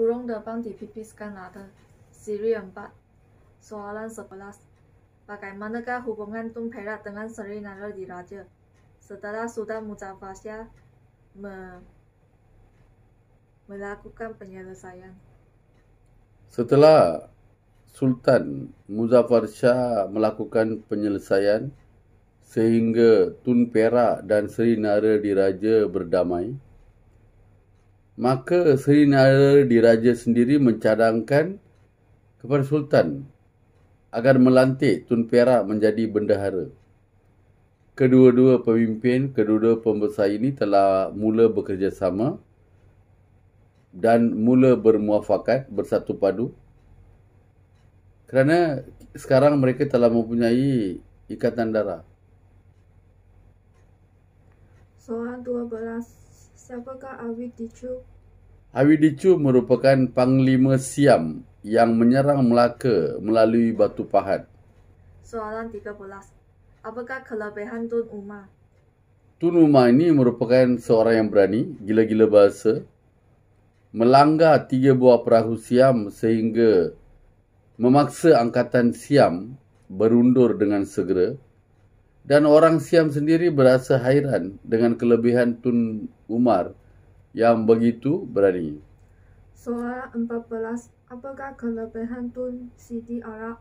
burung de bandi pipis kanada sirian ba soalan sebelas bagaimana ke hubungan tung perak dengan seri nara di raja setelah sudah muzafasya me melakukan penyelesaian setelah Sultan Muzaffar Shah melakukan penyelesaian sehingga Tun Perak dan Sri Nara diraja berdamai maka Seri Nara Diraja sendiri mencadangkan kepada Sultan agar melantik Tun Perak menjadi bendahara. Kedua-dua pemimpin, kedua-dua pembesar ini telah mula bekerjasama dan mula bermuafakat bersatu padu kerana sekarang mereka telah mempunyai ikatan darah. Soal 12 Siapakah awi Dicu? Awi Dicu merupakan panglima Siam yang menyerang Melaka melalui Batu Pahat. Soalan 13. Apakah kelebihan Tun Umar? Tun Umar ini merupakan seorang yang berani, gila-gila bahasa. Melanggar tiga buah perahu Siam sehingga memaksa angkatan Siam berundur dengan segera. Dan orang Siam sendiri berasa hairan dengan kelebihan Tun Umar yang begitu berani. Soal 14. Apakah kelebihan Tun Sidi Arab?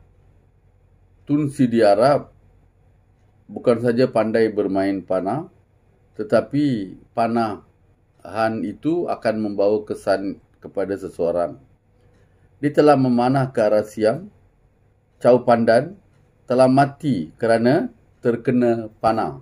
Tun Sidi Arab bukan saja pandai bermain panah, tetapi panah han itu akan membawa kesan kepada seseorang. Dia telah memanah ke arah Siam, Chau Pandan telah mati kerana terkena panah.